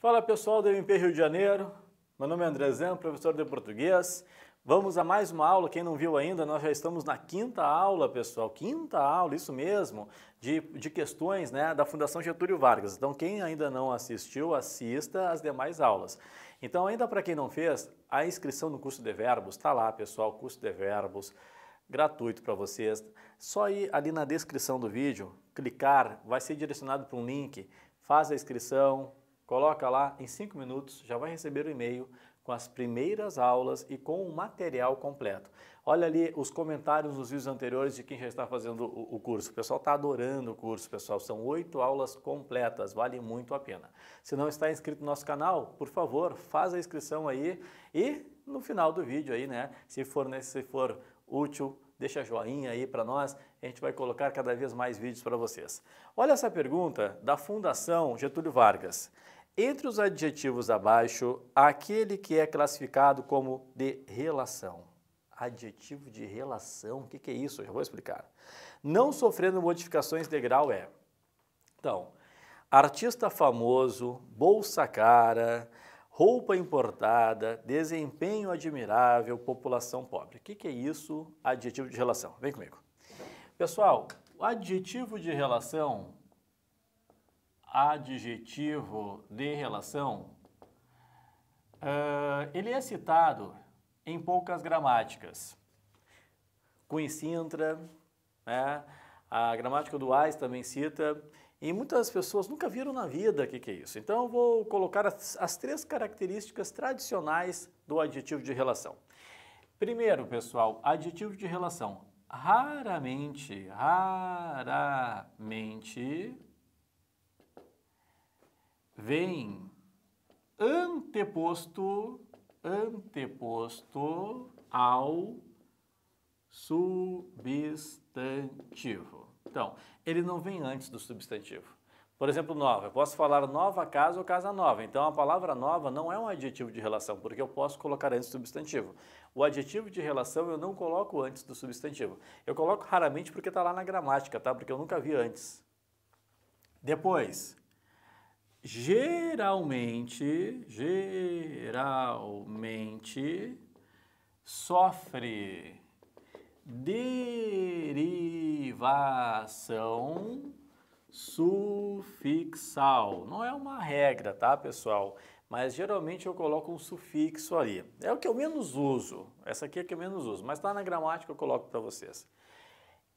Fala pessoal do MP Rio de Janeiro, meu nome é André Zan, professor de português. Vamos a mais uma aula, quem não viu ainda, nós já estamos na quinta aula, pessoal, quinta aula, isso mesmo, de, de questões né, da Fundação Getúlio Vargas. Então quem ainda não assistiu, assista as demais aulas. Então ainda para quem não fez, a inscrição no curso de verbos está lá, pessoal, curso de verbos, gratuito para vocês. Só ir ali na descrição do vídeo, clicar, vai ser direcionado para um link, faz a inscrição, Coloca lá, em cinco minutos já vai receber o e-mail com as primeiras aulas e com o material completo. Olha ali os comentários nos vídeos anteriores de quem já está fazendo o, o curso. O pessoal está adorando o curso, pessoal. São oito aulas completas, vale muito a pena. Se não está inscrito no nosso canal, por favor, faz a inscrição aí e no final do vídeo aí, né? Se for, né, se for útil, deixa joinha aí para nós, a gente vai colocar cada vez mais vídeos para vocês. Olha essa pergunta da Fundação Getúlio Vargas. Entre os adjetivos abaixo, aquele que é classificado como de relação. Adjetivo de relação, o que, que é isso? Eu já vou explicar. Não sofrendo modificações de grau é. Então, artista famoso, bolsa cara, roupa importada, desempenho admirável, população pobre. O que, que é isso? Adjetivo de relação. Vem comigo. Pessoal, o adjetivo de relação adjetivo de relação, uh, ele é citado em poucas gramáticas. Coincintra, né? a gramática do AIS também cita, e muitas pessoas nunca viram na vida o que, que, é isso. Então, eu vou colocar as, as três características tradicionais do adjetivo de relação. Primeiro, pessoal, adjetivo de relação. Raramente, raramente vem anteposto, anteposto ao substantivo. Então, ele não vem antes do substantivo. Por exemplo, nova. Eu posso falar nova casa ou casa nova. Então, a palavra nova não é um adjetivo de relação, porque eu posso colocar antes do substantivo. O adjetivo de relação eu não coloco antes do substantivo. Eu coloco raramente porque está lá na gramática, tá? Porque eu nunca vi antes. Depois, geralmente, geralmente sofre derivação sufixal. Não é uma regra, tá, pessoal? Mas geralmente eu coloco um sufixo ali. É o que eu menos uso. Essa aqui é que eu menos uso, mas tá na gramática eu coloco para vocês.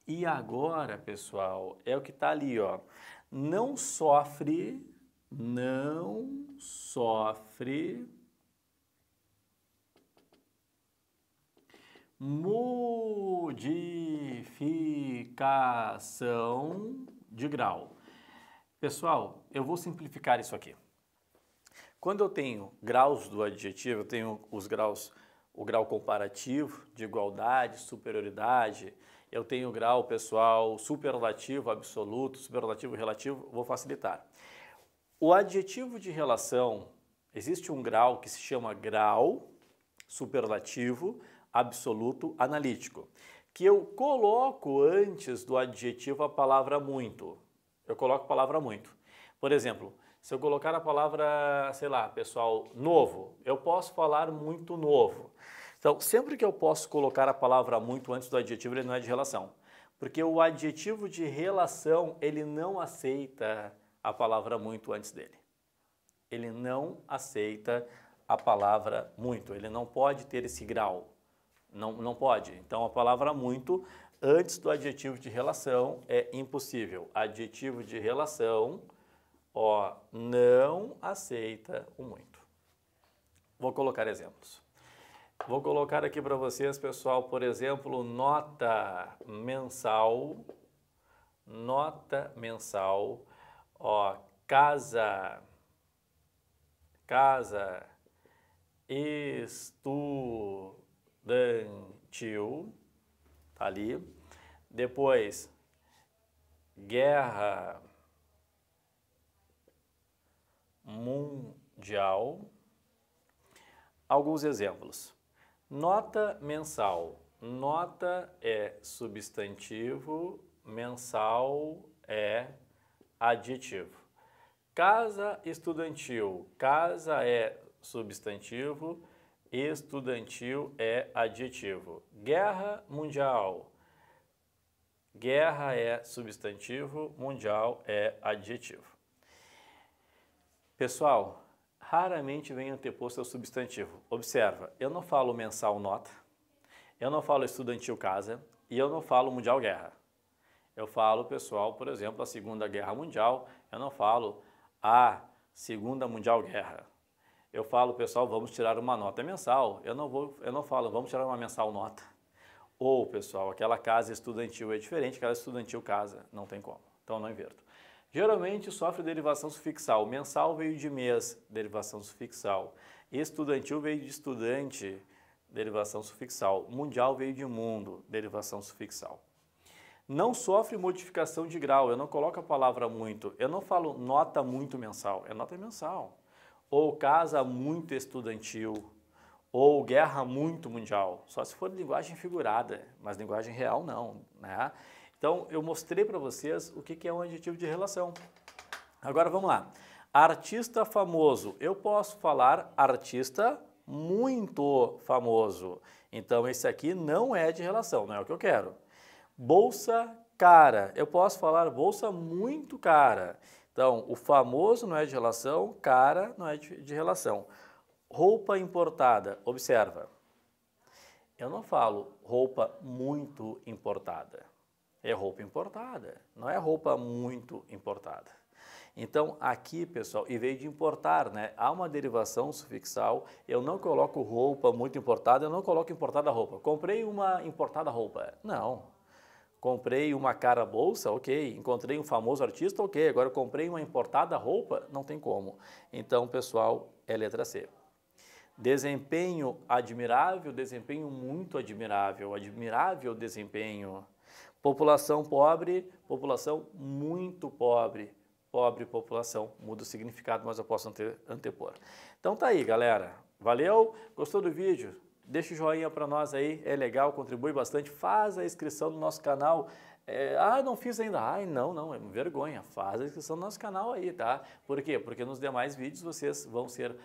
E agora, pessoal, é o que tá ali, ó. Não sofre não sofre modificação de grau. Pessoal, eu vou simplificar isso aqui. Quando eu tenho graus do adjetivo, eu tenho os graus, o grau comparativo de igualdade, superioridade, eu tenho o grau pessoal superlativo absoluto, superlativo relativo, vou facilitar. O adjetivo de relação, existe um grau que se chama grau superlativo absoluto analítico, que eu coloco antes do adjetivo a palavra muito. Eu coloco a palavra muito. Por exemplo, se eu colocar a palavra, sei lá, pessoal, novo, eu posso falar muito novo. Então, sempre que eu posso colocar a palavra muito antes do adjetivo, ele não é de relação. Porque o adjetivo de relação, ele não aceita a palavra muito antes dele. Ele não aceita a palavra muito, ele não pode ter esse grau. Não, não pode. Então a palavra muito antes do adjetivo de relação é impossível. Adjetivo de relação, ó, não aceita o muito. Vou colocar exemplos. Vou colocar aqui para vocês, pessoal, por exemplo, nota mensal, nota mensal Ó, casa, casa estudantil, tá ali. Depois, guerra mundial. Alguns exemplos. Nota mensal. Nota é substantivo, mensal é adjetivo. Casa estudantil. Casa é substantivo, estudantil é adjetivo. Guerra mundial. Guerra é substantivo, mundial é adjetivo. Pessoal, raramente vem anteposto ao substantivo. Observa, eu não falo mensal nota, eu não falo estudantil casa e eu não falo mundial guerra. Eu falo, pessoal, por exemplo, a Segunda Guerra Mundial, eu não falo a Segunda Mundial Guerra. Eu falo, pessoal, vamos tirar uma nota mensal. Eu não, vou, eu não falo, vamos tirar uma mensal nota. Ou, pessoal, aquela casa estudantil é diferente, aquela estudantil casa, não tem como. Então, não inverto. Geralmente sofre derivação sufixal. Mensal veio de mês, derivação sufixal. Estudantil veio de estudante, derivação sufixal. Mundial veio de mundo, derivação sufixal não sofre modificação de grau, eu não coloco a palavra muito, eu não falo nota muito mensal, é nota mensal. Ou casa muito estudantil, ou guerra muito mundial, só se for linguagem figurada, mas linguagem real não. Né? Então eu mostrei para vocês o que é um adjetivo de relação. Agora vamos lá. Artista famoso, eu posso falar artista muito famoso. Então esse aqui não é de relação, não é o que eu quero. Bolsa cara. Eu posso falar bolsa muito cara. Então, o famoso não é de relação, cara não é de, de relação. Roupa importada, observa. Eu não falo roupa muito importada. É roupa importada, não é roupa muito importada. Então, aqui, pessoal, e veio de importar, né? Há uma derivação sufixal. Eu não coloco roupa muito importada, eu não coloco importada roupa. Comprei uma importada roupa. Não, Comprei uma cara bolsa, ok. Encontrei um famoso artista, ok. Agora comprei uma importada roupa, não tem como. Então, pessoal, é letra C. Desempenho admirável, desempenho muito admirável, admirável desempenho. População pobre, população muito pobre. Pobre população, muda o significado, mas eu posso antepor. Então tá aí, galera. Valeu? Gostou do vídeo? Deixa o joinha para nós aí, é legal, contribui bastante. Faz a inscrição no nosso canal. É, ah, não fiz ainda. Ai, não, não, é vergonha. Faz a inscrição no nosso canal aí, tá? Por quê? Porque nos demais vídeos vocês vão ser uh,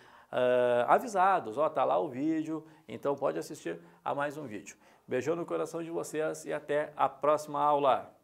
avisados. Ó, tá lá o vídeo, então pode assistir a mais um vídeo. Beijão no coração de vocês e até a próxima aula.